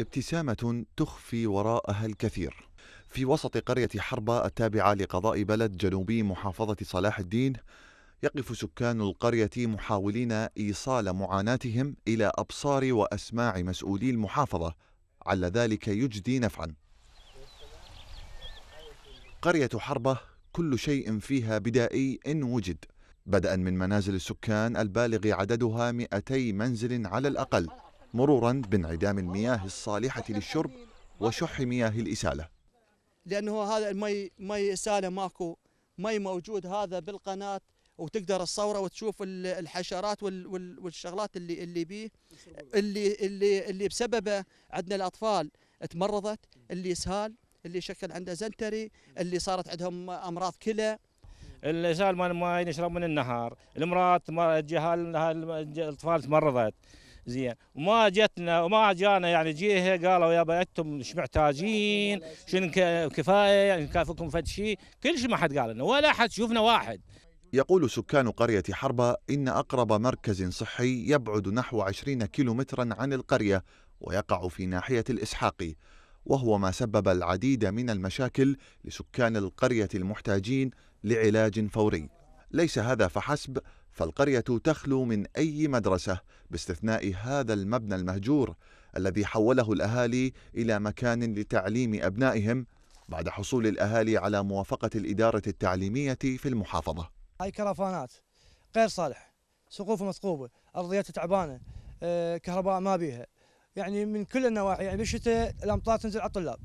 ابتسامة تخفي وراءها الكثير في وسط قرية حربة التابعة لقضاء بلد جنوبي محافظة صلاح الدين يقف سكان القرية محاولين إيصال معاناتهم إلى أبصار وأسماع مسؤولي المحافظة على ذلك يجدي نفعا قرية حربة كل شيء فيها بدائي إن وجد بدءا من منازل السكان البالغ عددها 200 منزل على الأقل مرورا بانعدام المياه الصالحة للشرب وشح مياه الإسالة لأنه هذا المي مي إسالة ماكو مي موجود هذا بالقناة وتقدر تصوره وتشوف الحشرات والشغلات اللي اللي بيه اللي اللي اللي بسببه عندنا الاطفال تمرضت اللي اسهال اللي شكل عنده زنتري اللي صارت عندهم امراض كلى الاسهال مال الماي نشرب من النهار المرات الجهال الاطفال تمرضت زين وما جتنا وما جانا يعني جيه قالوا يابا انتم مش محتاجين شنو كفايه يعني كافكم فد شيء كل شيء ما حد قال لنا ولا حد شفنا واحد يقول سكان قرية حربة إن أقرب مركز صحي يبعد نحو 20 كيلومترا عن القرية ويقع في ناحية الإسحاقي وهو ما سبب العديد من المشاكل لسكان القرية المحتاجين لعلاج فوري ليس هذا فحسب فالقرية تخلو من أي مدرسة باستثناء هذا المبنى المهجور الذي حوله الأهالي إلى مكان لتعليم أبنائهم بعد حصول الأهالي على موافقة الإدارة التعليمية في المحافظة هاي كرفانات غير صالح سقوف مثقوبة أرضية تعبانة آه، كهرباء ما بيها يعني من كل النواحي يعني بالشتاء الأمطار تنزل على الطلاب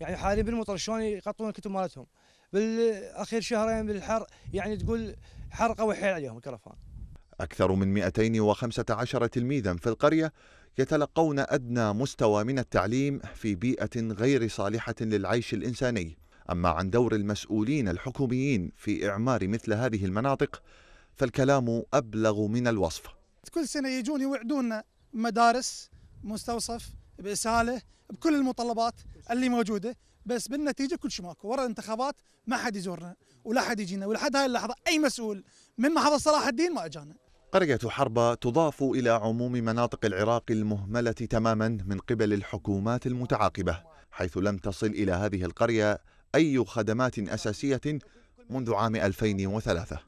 يعني حاليا بالمطر شلون يغطون الكتب مالتهم بالاخير شهرين بالحر يعني تقول حرقه وحيل عليهم الكرفان. اكثر من 215 تلميذا في القريه يتلقون ادنى مستوى من التعليم في بيئه غير صالحه للعيش الانساني. اما عن دور المسؤولين الحكوميين في اعمار مثل هذه المناطق فالكلام ابلغ من الوصف. كل سنه يجون يوعدونا مدارس مستوصف باساله بكل المطلبات اللي موجوده بس بالنتيجه كل شيء ماكو ورا الانتخابات ما حد يزورنا ولا حد يجينا ولحد هاي اللحظه اي مسؤول من محافظه صلاح الدين ما اجانا قرية حربة تضاف إلى عموم مناطق العراق المهملة تماما من قبل الحكومات المتعاقبة حيث لم تصل إلى هذه القرية أي خدمات أساسية منذ عام 2003